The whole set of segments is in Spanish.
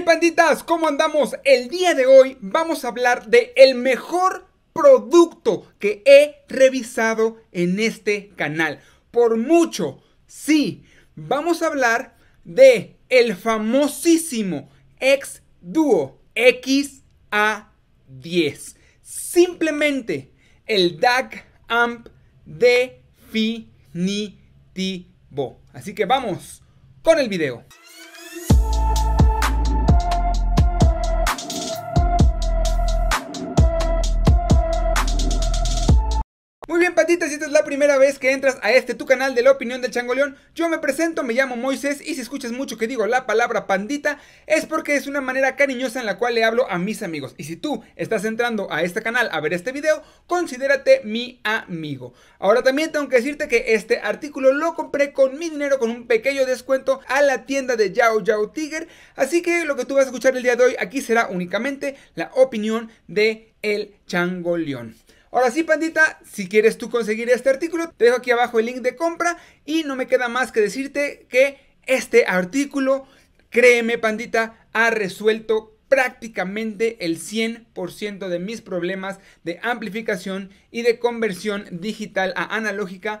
¡Hey panditas? ¿Cómo andamos? El día de hoy vamos a hablar de el mejor producto que he revisado en este canal. Por mucho, sí, vamos a hablar de el famosísimo X Duo XA10. Simplemente el DAC Amp definitivo. Así que vamos con el video. si esta es la primera vez que entras a este tu canal de la opinión del changoleón, yo me presento, me llamo Moisés y si escuchas mucho que digo la palabra pandita es porque es una manera cariñosa en la cual le hablo a mis amigos. Y si tú estás entrando a este canal a ver este video, considérate mi amigo. Ahora también tengo que decirte que este artículo lo compré con mi dinero con un pequeño descuento a la tienda de Yao Yao Tiger, así que lo que tú vas a escuchar el día de hoy aquí será únicamente la opinión de el changoleón. Ahora sí, pandita, si quieres tú conseguir este artículo, te dejo aquí abajo el link de compra y no me queda más que decirte que este artículo, créeme, pandita, ha resuelto prácticamente el 100% de mis problemas de amplificación y de conversión digital a analógica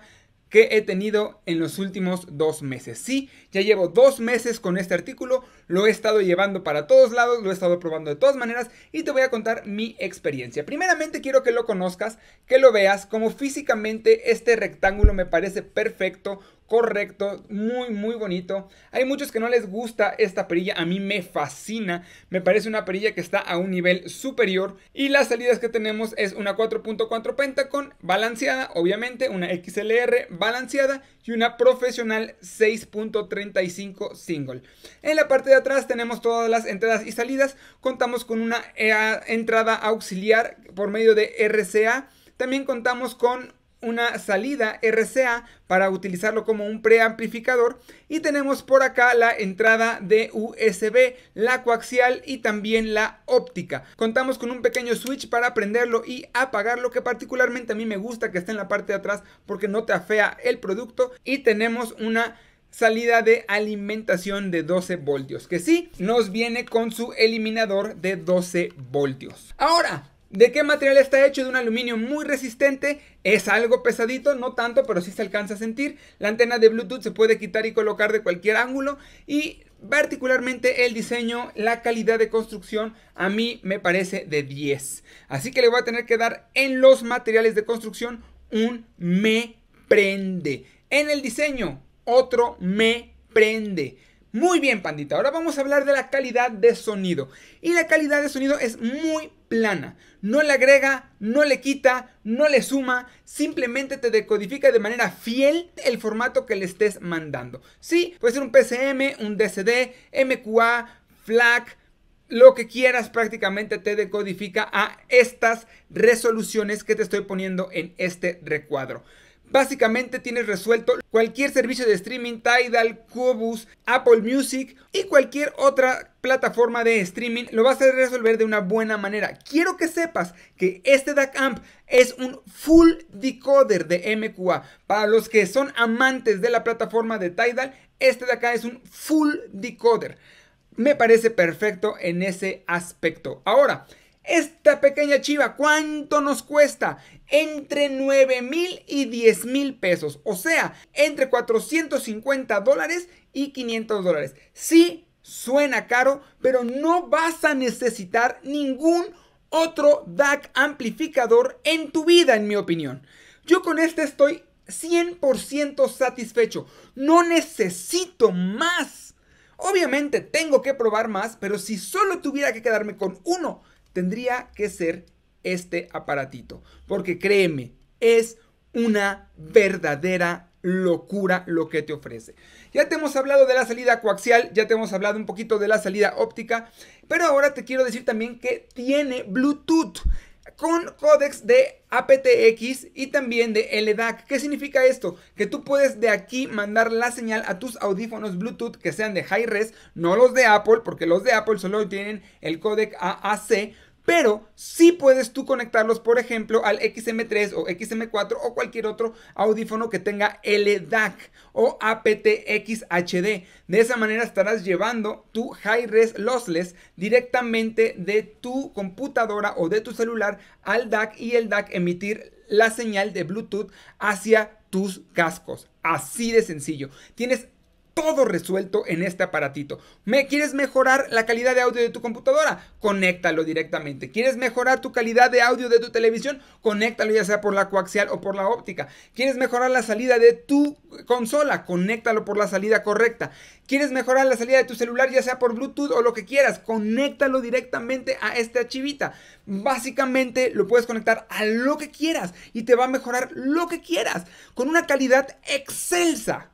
que he tenido en los últimos dos meses. Sí, ya llevo dos meses con este artículo, lo he estado llevando para todos lados, lo he estado probando de todas maneras y te voy a contar mi experiencia. Primeramente quiero que lo conozcas, que lo veas, como físicamente este rectángulo me parece perfecto, correcto, muy muy bonito. Hay muchos que no les gusta esta perilla, a mí me fascina, me parece una perilla que está a un nivel superior y las salidas que tenemos es una 4.4 Pentacon balanceada, obviamente, una XLR balanceada y una profesional 6.35 single. En la parte de atrás tenemos todas las entradas y salidas, contamos con una eh, entrada auxiliar por medio de RCA. También contamos con una salida RCA para utilizarlo como un preamplificador y tenemos por acá la entrada de USB, la coaxial y también la óptica. Contamos con un pequeño switch para prenderlo y apagarlo que particularmente a mí me gusta que esté en la parte de atrás porque no te afea el producto y tenemos una salida de alimentación de 12 voltios que sí nos viene con su eliminador de 12 voltios. Ahora ¿De qué material está hecho? De un aluminio muy resistente, es algo pesadito, no tanto, pero sí se alcanza a sentir. La antena de Bluetooth se puede quitar y colocar de cualquier ángulo y particularmente el diseño, la calidad de construcción, a mí me parece de 10. Así que le voy a tener que dar en los materiales de construcción un me prende. En el diseño, otro me prende. Muy bien, pandita. Ahora vamos a hablar de la calidad de sonido. Y la calidad de sonido es muy plana. No le agrega, no le quita, no le suma, simplemente te decodifica de manera fiel el formato que le estés mandando. Sí, puede ser un PCM, un DCD, MQA, FLAC, lo que quieras prácticamente te decodifica a estas resoluciones que te estoy poniendo en este recuadro. Básicamente tienes resuelto cualquier servicio de streaming, Tidal, Qobuz, Apple Music y cualquier otra plataforma de streaming. Lo vas a resolver de una buena manera. Quiero que sepas que este DAC Amp es un full decoder de MQA. Para los que son amantes de la plataforma de Tidal, este de acá es un full decoder. Me parece perfecto en ese aspecto. Ahora, esta pequeña chiva, ¿cuánto nos cuesta? Entre 9 mil y 10 mil pesos. O sea, entre 450 dólares y 500 dólares. Sí, suena caro, pero no vas a necesitar ningún otro DAC amplificador en tu vida, en mi opinión. Yo con este estoy 100% satisfecho. No necesito más. Obviamente tengo que probar más, pero si solo tuviera que quedarme con uno, tendría que ser este aparatito. Porque créeme, es una verdadera locura lo que te ofrece. Ya te hemos hablado de la salida coaxial, ya te hemos hablado un poquito de la salida óptica, pero ahora te quiero decir también que tiene Bluetooth con códex de APTX y también de LDAC. ¿Qué significa esto? Que tú puedes de aquí mandar la señal a tus audífonos Bluetooth que sean de high res, no los de Apple, porque los de Apple solo tienen el códec AAC pero sí puedes tú conectarlos, por ejemplo, al XM3 o XM4 o cualquier otro audífono que tenga LDAC o aptX HD. De esa manera estarás llevando tu high res Lossless directamente de tu computadora o de tu celular al DAC y el DAC emitir la señal de Bluetooth hacia tus cascos. Así de sencillo. Tienes todo resuelto en este aparatito. ¿Me quieres mejorar la calidad de audio de tu computadora? Conéctalo directamente. ¿Quieres mejorar tu calidad de audio de tu televisión? Conéctalo ya sea por la coaxial o por la óptica. ¿Quieres mejorar la salida de tu consola? Conéctalo por la salida correcta. ¿Quieres mejorar la salida de tu celular ya sea por Bluetooth o lo que quieras? Conéctalo directamente a este chivita. Básicamente lo puedes conectar a lo que quieras y te va a mejorar lo que quieras con una calidad excelsa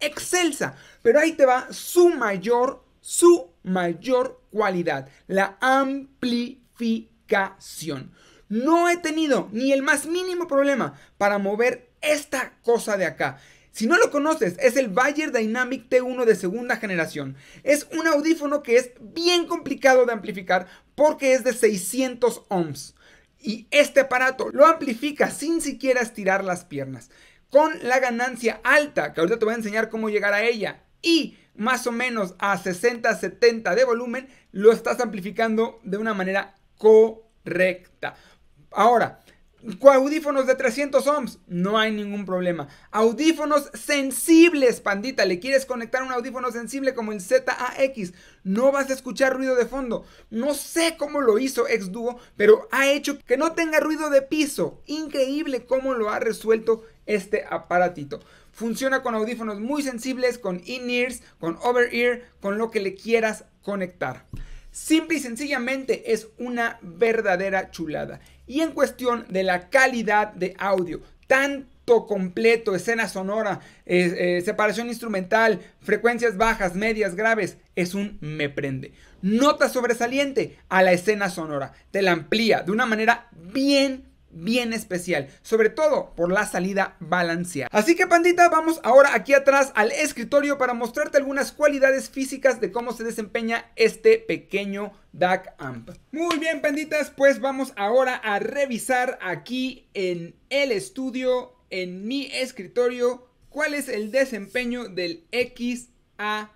excelsa, pero ahí te va su mayor, su mayor cualidad, la amplificación. No he tenido ni el más mínimo problema para mover esta cosa de acá. Si no lo conoces, es el Bayer Dynamic T1 de segunda generación. Es un audífono que es bien complicado de amplificar porque es de 600 ohms. Y este aparato lo amplifica sin siquiera estirar las piernas con la ganancia alta, que ahorita te voy a enseñar cómo llegar a ella, y más o menos a 60, 70 de volumen, lo estás amplificando de una manera correcta. Ahora, con audífonos de 300 ohms, no hay ningún problema. Audífonos sensibles, pandita, le quieres conectar un audífono sensible como el ZAX, no vas a escuchar ruido de fondo. No sé cómo lo hizo Dúo, pero ha hecho que no tenga ruido de piso. Increíble cómo lo ha resuelto este aparatito. Funciona con audífonos muy sensibles, con in-ears, con over-ear, con lo que le quieras conectar. Simple y sencillamente es una verdadera chulada. Y en cuestión de la calidad de audio, tanto completo, escena sonora, eh, separación instrumental, frecuencias bajas, medias, graves, es un me prende. Nota sobresaliente a la escena sonora, te la amplía de una manera bien bien especial, sobre todo por la salida balanceada. Así que pandita, vamos ahora aquí atrás al escritorio para mostrarte algunas cualidades físicas de cómo se desempeña este pequeño DAC Amp. Muy bien panditas, pues vamos ahora a revisar aquí en el estudio, en mi escritorio, cuál es el desempeño del XA10.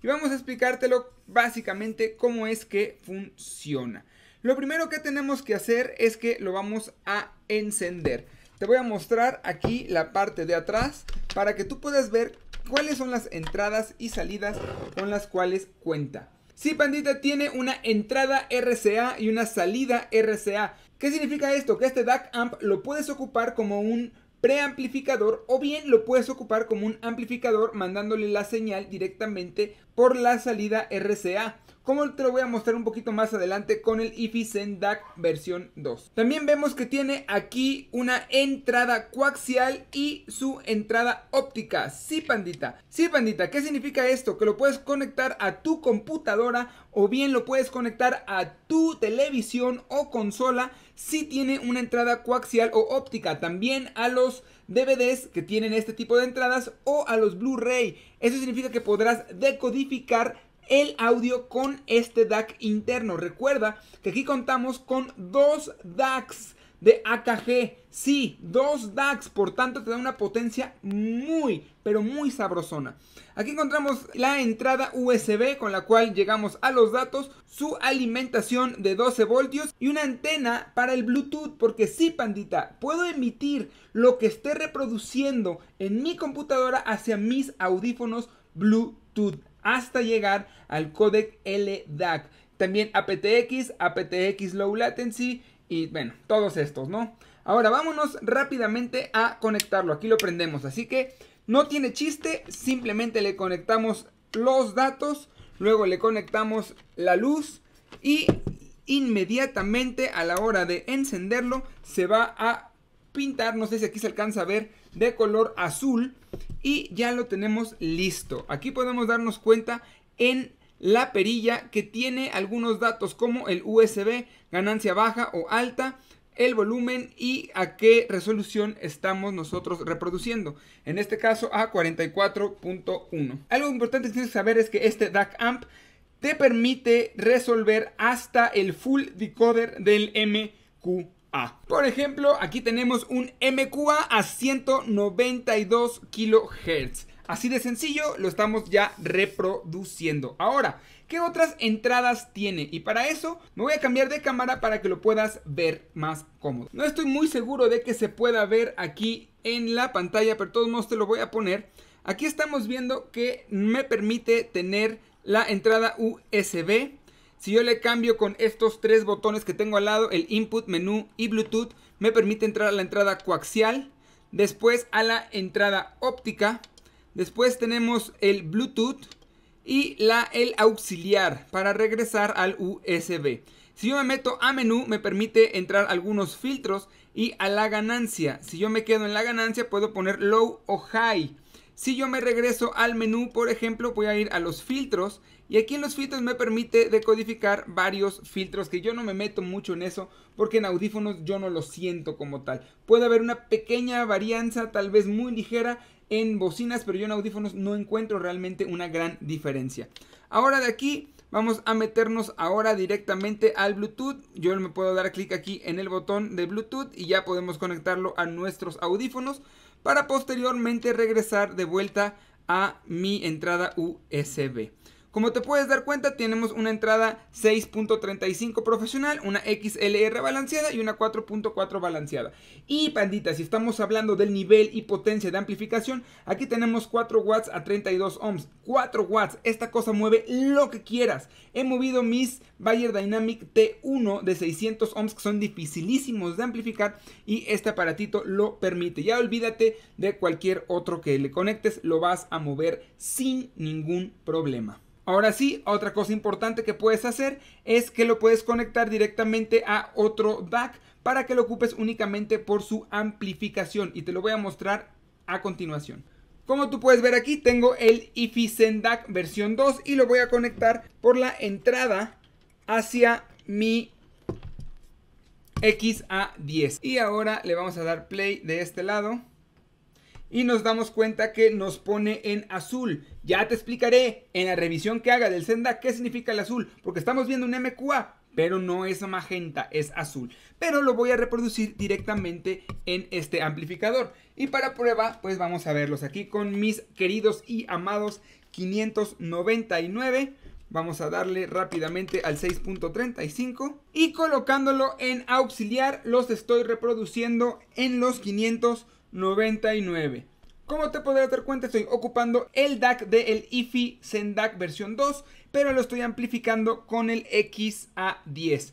Y vamos a explicártelo básicamente cómo es que funciona. Lo primero que tenemos que hacer es que lo vamos a encender. Te voy a mostrar aquí la parte de atrás para que tú puedas ver cuáles son las entradas y salidas con las cuales cuenta. Si Pandita tiene una entrada RCA y una salida RCA. ¿Qué significa esto? Que este DAC amp lo puedes ocupar como un preamplificador o bien lo puedes ocupar como un amplificador mandándole la señal directamente por la salida RCA como te lo voy a mostrar un poquito más adelante con el IFI Sendak versión 2. También vemos que tiene aquí una entrada coaxial y su entrada óptica. Sí, pandita. Sí, pandita. ¿Qué significa esto? Que lo puedes conectar a tu computadora o bien lo puedes conectar a tu televisión o consola si tiene una entrada coaxial o óptica. También a los DVDs que tienen este tipo de entradas o a los Blu-ray. Eso significa que podrás decodificar el audio con este DAC interno. Recuerda que aquí contamos con dos DACs de AKG. Sí, dos DACs, por tanto te da una potencia muy, pero muy sabrosona. Aquí encontramos la entrada USB con la cual llegamos a los datos, su alimentación de 12 voltios y una antena para el Bluetooth, porque sí, pandita, puedo emitir lo que esté reproduciendo en mi computadora hacia mis audífonos Bluetooth hasta llegar al codec LDAC. También APTX, APTX Low Latency y bueno, todos estos, ¿no? Ahora vámonos rápidamente a conectarlo. Aquí lo prendemos, así que no tiene chiste, simplemente le conectamos los datos, luego le conectamos la luz y inmediatamente a la hora de encenderlo se va a pintar, no sé si aquí se alcanza a ver, de color azul y ya lo tenemos listo. Aquí podemos darnos cuenta en la perilla que tiene algunos datos como el USB, ganancia baja o alta, el volumen y a qué resolución estamos nosotros reproduciendo. En este caso a 44.1. Algo importante que tienes que saber es que este DAC Amp te permite resolver hasta el full decoder del MQ. Por ejemplo, aquí tenemos un MQA a 192 kHz. Así de sencillo, lo estamos ya reproduciendo. Ahora, ¿qué otras entradas tiene? Y para eso me voy a cambiar de cámara para que lo puedas ver más cómodo. No estoy muy seguro de que se pueda ver aquí en la pantalla, pero de todos modos te lo voy a poner. Aquí estamos viendo que me permite tener la entrada USB si yo le cambio con estos tres botones que tengo al lado, el input, menú y Bluetooth, me permite entrar a la entrada coaxial, después a la entrada óptica, después tenemos el Bluetooth y la, el auxiliar para regresar al USB. Si yo me meto a menú me permite entrar algunos filtros y a la ganancia. Si yo me quedo en la ganancia puedo poner low o high. Si yo me regreso al menú, por ejemplo, voy a ir a los filtros y aquí en los filtros me permite decodificar varios filtros que yo no me meto mucho en eso porque en audífonos yo no lo siento como tal. Puede haber una pequeña varianza, tal vez muy ligera en bocinas, pero yo en audífonos no encuentro realmente una gran diferencia. Ahora de aquí vamos a meternos ahora directamente al Bluetooth. Yo me puedo dar clic aquí en el botón de Bluetooth y ya podemos conectarlo a nuestros audífonos para posteriormente regresar de vuelta a mi entrada USB. Como te puedes dar cuenta, tenemos una entrada 6.35 profesional, una XLR balanceada y una 4.4 balanceada. Y pandita, si estamos hablando del nivel y potencia de amplificación, aquí tenemos 4 watts a 32 ohms. 4 watts, esta cosa mueve lo que quieras. He movido mis Bayer Dynamic T1 de 600 ohms que son dificilísimos de amplificar y este aparatito lo permite. Ya olvídate de cualquier otro que le conectes, lo vas a mover sin ningún problema. Ahora sí, otra cosa importante que puedes hacer es que lo puedes conectar directamente a otro DAC para que lo ocupes únicamente por su amplificación y te lo voy a mostrar a continuación. Como tú puedes ver aquí, tengo el IFI DAC versión 2 y lo voy a conectar por la entrada hacia mi XA10. Y ahora le vamos a dar play de este lado y nos damos cuenta que nos pone en azul. Ya te explicaré en la revisión que haga del senda qué significa el azul, porque estamos viendo un MQA, pero no es magenta, es azul. Pero lo voy a reproducir directamente en este amplificador. Y para prueba, pues vamos a verlos aquí con mis queridos y amados 599. Vamos a darle rápidamente al 6.35 y colocándolo en auxiliar los estoy reproduciendo en los 599 99. Como te podrás dar cuenta, estoy ocupando el DAC del IFI Sendac versión 2, pero lo estoy amplificando con el XA10.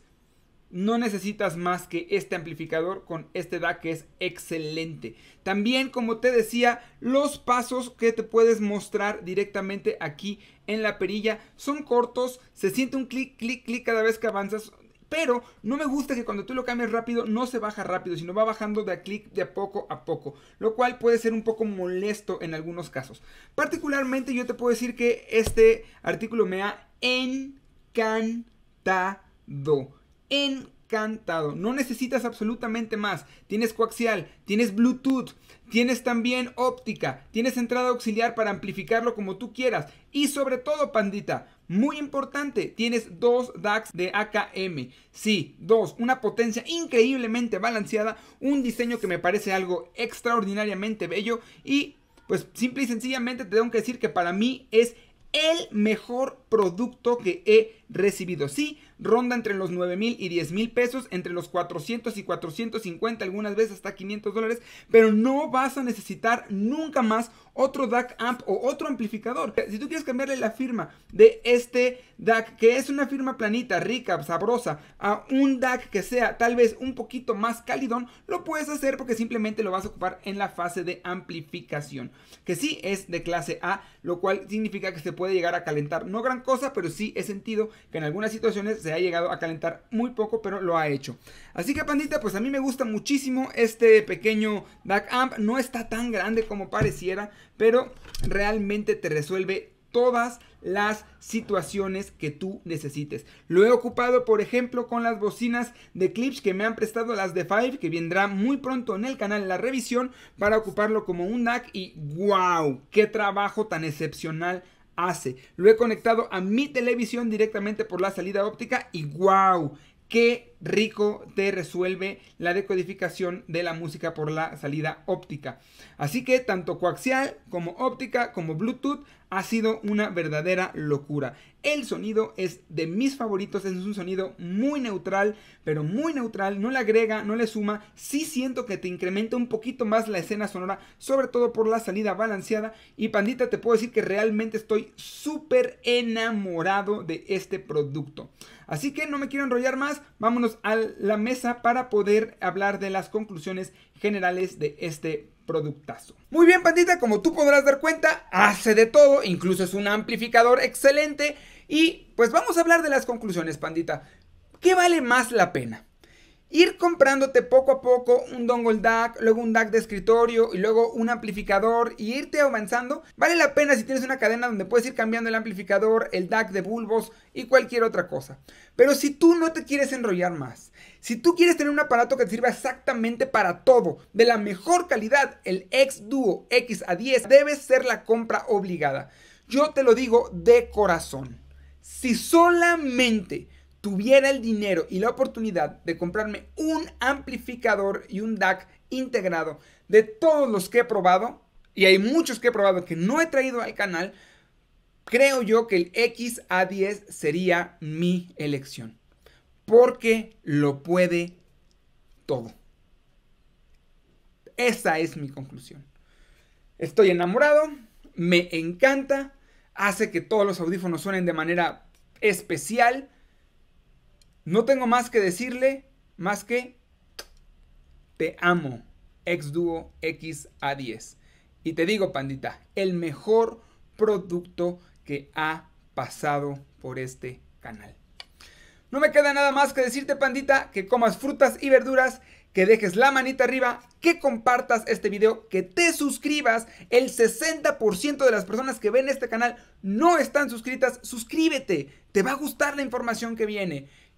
No necesitas más que este amplificador con este DAC que es excelente. También, como te decía, los pasos que te puedes mostrar directamente aquí en la perilla son cortos. Se siente un clic, clic, clic cada vez que avanzas. Pero no me gusta que cuando tú lo cambias rápido no se baja rápido, sino va bajando de a clic de a poco a poco, lo cual puede ser un poco molesto en algunos casos. Particularmente yo te puedo decir que este artículo me ha encantado. Encantado cantado. No necesitas absolutamente más. Tienes coaxial, tienes Bluetooth, tienes también óptica, tienes entrada auxiliar para amplificarlo como tú quieras. Y sobre todo, pandita, muy importante, tienes dos DAX de AKM. Sí, dos, una potencia increíblemente balanceada, un diseño que me parece algo extraordinariamente bello y pues simple y sencillamente te tengo que decir que para mí es el mejor producto que he recibido. Sí, ronda entre los 9 mil y 10 mil pesos, entre los 400 y 450, algunas veces hasta 500 dólares, pero no vas a necesitar nunca más otro DAC amp o otro amplificador. Si tú quieres cambiarle la firma de este DAC, que es una firma planita, rica, sabrosa, a un DAC que sea tal vez un poquito más cálido lo puedes hacer porque simplemente lo vas a ocupar en la fase de amplificación, que sí es de clase A, lo cual significa que se puede llegar a calentar, no gran cosa, pero sí he sentido que en algunas situaciones se ha llegado a calentar muy poco, pero lo ha hecho. Así que pandita, pues a mí me gusta muchísimo este pequeño DAC-AMP. No está tan grande como pareciera, pero realmente te resuelve todas las situaciones que tú necesites. Lo he ocupado, por ejemplo, con las bocinas de clips que me han prestado las de Five, que vendrá muy pronto en el canal la revisión para ocuparlo como un DAC y wow, qué trabajo tan excepcional hace. Lo he conectado a mi televisión directamente por la salida óptica y wow, qué rico te resuelve la decodificación de la música por la salida óptica. Así que tanto coaxial como óptica como Bluetooth ha sido una verdadera locura. El sonido es de mis favoritos, es un sonido muy neutral, pero muy neutral, no le agrega, no le suma, sí siento que te incrementa un poquito más la escena sonora, sobre todo por la salida balanceada y pandita te puedo decir que realmente estoy súper enamorado de este producto. Así que no me quiero enrollar más, vámonos a la mesa para poder hablar de las conclusiones generales de este productazo. Muy bien, pandita, como tú podrás dar cuenta, hace de todo, incluso es un amplificador excelente. Y pues vamos a hablar de las conclusiones, pandita. ¿Qué vale más la pena? ir comprándote poco a poco un dongle DAC, luego un DAC de escritorio y luego un amplificador y irte avanzando, vale la pena si tienes una cadena donde puedes ir cambiando el amplificador, el DAC de bulbos y cualquier otra cosa. Pero si tú no te quieres enrollar más, si tú quieres tener un aparato que te sirva exactamente para todo, de la mejor calidad, el X Duo X A10 debe ser la compra obligada. Yo te lo digo de corazón. Si solamente tuviera el dinero y la oportunidad de comprarme un amplificador y un DAC integrado de todos los que he probado, y hay muchos que he probado que no he traído al canal, creo yo que el XA10 sería mi elección. Porque lo puede todo. Esa es mi conclusión. Estoy enamorado, me encanta, hace que todos los audífonos suenen de manera especial no tengo más que decirle, más que te amo, ex dúo a 10 Y te digo, pandita, el mejor producto que ha pasado por este canal. No me queda nada más que decirte, pandita, que comas frutas y verduras, que dejes la manita arriba, que compartas este video, que te suscribas. El 60% de las personas que ven este canal no están suscritas. Suscríbete, te va a gustar la información que viene